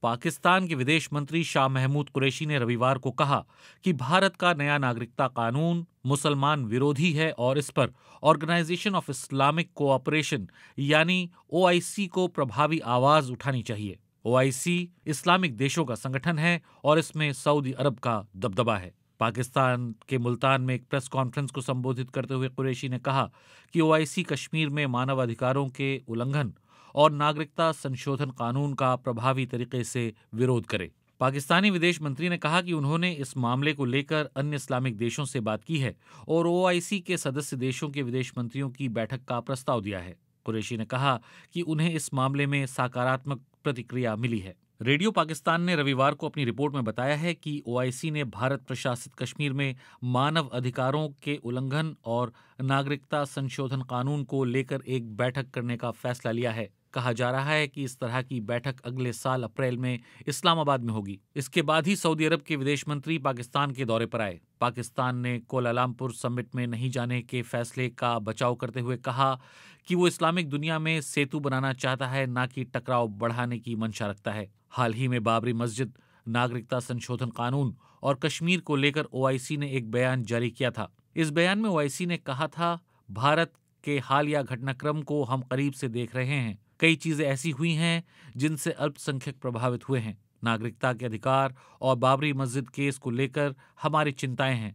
پاکستان کے ودیش منتری شاہ محمود قریشی نے رویوار کو کہا کہ بھارت کا نیا ناگرکتا قانون مسلمان ویرودھی ہے اور اس پر آرگنائزیشن آف اسلامک کوآپریشن یعنی او آئی سی کو پربھاوی آواز اٹھانی چاہیے او آئی سی اسلامک دیشوں کا سنگٹھن ہے اور اس میں سعودی عرب کا دبدبا ہے پاکستان کے ملتان میں ایک پریس کانفرنس کو سمبودھت کرتے ہوئے قریشی نے کہا کہ او آئی سی کشمیر میں مانو ادھکاروں کے اھن اور ناگرکتا سنشودھن قانون کا پربھاوی طریقے سے ویرود کرے پاکستانی ودیش منتری نے کہا کہ انہوں نے اس معاملے کو لے کر ان اسلامک دیشوں سے بات کی ہے اور او آئی سی کے سدسیہ دیشوں کے ودیش منتریوں کی بیٹھک کا پرستاؤ دیا ہے قریشی نے کہا کہ انہیں اس معاملے میں سکاراتمک پرتکریا ملی ہے ریڈیو پاکستان نے رویوار کو اپنی رپورٹ میں بتایا ہے کہ او آئی سی نے بھارت پرشاست کشمیر میں مانو ادھیکاروں کے النگھن اور ناگرکتا سنشودھن قانون کو لے کر ایک بیٹھک کرنے کا فیصلہ لیا ہے کہا جا رہا ہے کہ اس طرح کی بیٹھک اگلے سال اپریل میں اسلام آباد میں ہوگی اس کے بعد ہی سعودی عرب کے ودیش منتری پاکستان کے دورے پر آئے پاکستان نے کولالامپور سمٹ میں نہیں جانے کے فیصلے کا بچاؤ کرتے ہوئے کہا کہ وہ اسلامک دنیا میں سیتو بنانا چاہتا ہے نہ کہ ٹکراؤ بڑھانے کی منشا رکھتا ہے حال ہی میں بابری مسجد ناگرکتا سنشو قانون اور کشمیر کو لے کر او آئی سی نے ایک بیان جاری کیا تھا اس بیان میں او آئی سی نے کہا تھا بھارت کے حالیہ گھٹنا کرم کو ہم قریب سے دیکھ رہے ہیں کئی چیزیں ایسی ہوئی ہیں جن سے الپ سنکھیک پربھاوت ہوئے ہیں ناگرکتا کے ادھکار اور بابری مسجد کیس کو لے کر ہماری چنتائیں ہیں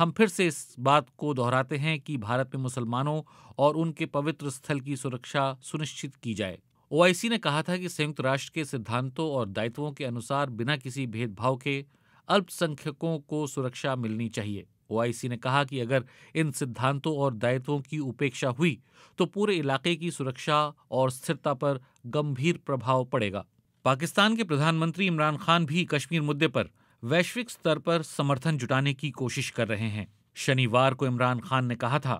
ہم پھر سے اس بات کو دہراتے ہیں کہ بھارت میں مسلمانوں اور ان کے پوتر استھل کی سرکشا سنشچت کی جائے او آئی سی نے کہا تھا کہ سیت راشٹر کے سدھانتوں اور دائتوں کے انوسار بنا کسی بھید بھاؤ کے الپ الپسوں کو سرکشا ملنی چاہیے او آئی سی نے کہا کہ اگر ان سدھانتوں اور دائتوں کی اپیکشا ہوئی تو پورے علاقے کی سرکشا اور استرتا پر گمبھیر پربھاؤ پڑے گا پاکستان کے پردھان منتری عمران خان بھی کشمیر مدعے پر ویشوک ستر پر سمرتھن جٹانے کی کوشش کر رہے ہیں شنیوار کو عمران خان نے کہا تھا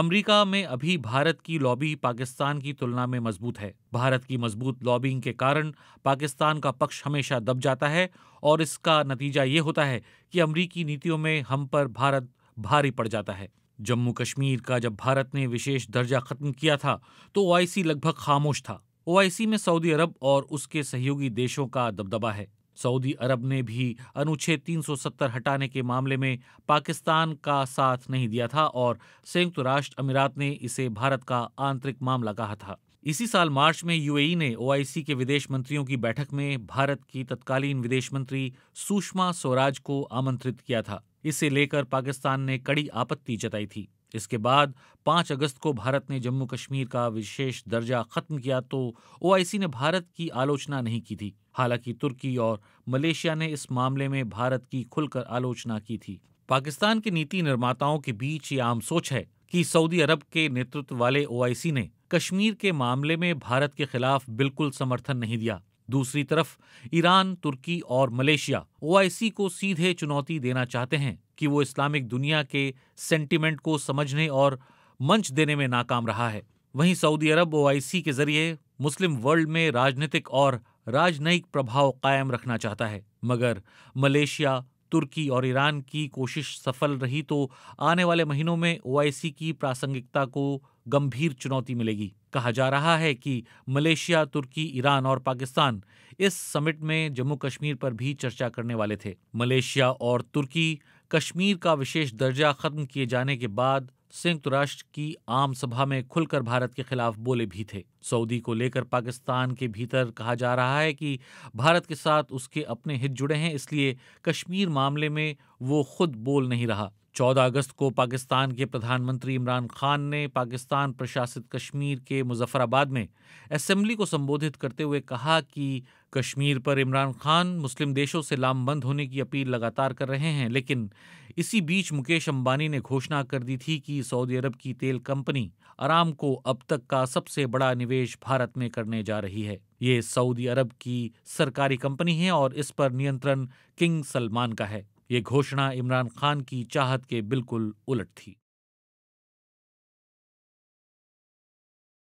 امریکہ میں ابھی بھارت کی لابی پاکستان کی تلنا میں مضبوط ہے بھارت کی مضبوط لابینگ کے کارن پاکستان کا پکش ہمیشہ دب جاتا ہے اور اس کا نتیجہ یہ ہوتا ہے کہ امریکی نیتیوں میں ہم پر بھارت بھاری پڑ جاتا ہے جموں کشمیر کا جب بھارت نے وشیش درجہ ختم کیا تھا تو او آئی سی لگ بھگ خاموش تھا او آئی سی میں سعودی عرب اور اس کے سہیوگی دیشوں کا دبدبا ہے سعودی عرب نے بھی انوچھے تین سو ستر ہٹانے کے معاملے میں پاکستان کا ساتھ نہیں دیا تھا اور سنگت راشٹر امیرات نے اسے بھارت کا آنترک معاملہ کہا تھا اسی سال مارچ میں یو اے ای نے او آئی سی کے ودیش منتریوں کی بیٹھک میں بھارت کی تتکالین ودیش منتری سشما سوراج کو آمنترت کیا تھا اسے لے کر پاکستان نے کڑی آپتی جتائی تھی اس کے بعد پانچ اگست کو بھارت نے جموں کشمیر کا وشیش درجہ ختم کیا تو او آئی سی نے بھارت کی آلوچنا نہیں کی تھی حالانکہ ترکی اور ملیشیا نے اس معاملے میں بھارت کی کھل کر آلوچنا کی تھی پاکستان کے نیتی نرماتاؤں کے بیچ یہ عام سوچ ہے کہ سعودی عرب کے نیتو والے او آئی سی نے کشمیر کے معاملے میں بھارت کے خلاف بالکل سمرتھن نہیں دیا دوسری طرف ایران ترکی اور ملیشیا او آئی سی کو سیدھے چنوتی دینا چاہتے ہیں کہ وہ اسلامک دنیا کے سینٹیمنٹ کو سمجھنے اور منچ دینے میں ناکام رہا ہے وہیں سعودی عرب او آئی سی کے ذریعے مسلم ورلڈ میں راجنیتک اور راجنیک پربھاؤ قائم رکھنا چاہتا ہے مگر ملیشیا ترکی اور ایران کی کوشش سفل رہی تو آنے والے مہینوں میں او آئی سی کی پراسنگکتا کو گمبھیر چنوتی ملے گی کہا جا رہا ہے کہ ملیشیا ترکی ایران اور پاکستان اس سمٹ میں جموں کشمیر پر بھی چرچا کرنے والے تھے ملیشیا اور ترکی کشمیر کا وشیش درجہ ختم کیے جانے کے بعد سیت راشٹر کی عام سبھا میں کھل کر بھارت کے خلاف بولے بھی تھے سعودی کو لے کر پاکستان کے بھیتر کہا جا رہا ہے کہ بھارت کے ساتھ اس کے اپنے ہت جڑے ہیں اس لیے کشمیر معاملے میں وہ خود بول نہیں رہا چودہ اگست کو پاکستان کے پردھان منتری عمران خان نے پاکستان پرشاست کشمیر کے مظفر آباد میں اسمبلی کو سمبودھت کرتے ہوئے کہا کہ کشمیر پر عمران خان مسلم دیشوں سے لام بند ہونے کی اپیل لگاتار کر رہے ہیں لیکن اسی بیچ مکیش امبانی نے گھوشنا کر دی تھی کہ سعودی عرب کی تیل کمپنی آرام کو اب تک کا سب سے بڑا نویش بھارت میں کرنے جا رہی ہے یہ سعودی عرب کی سرکاری کمپنی ہے اور اس پر نینترن کنگ سلمان کا ہے یہ گھوشنا عمران خان کی چاہت کے بالکل الٹ تھی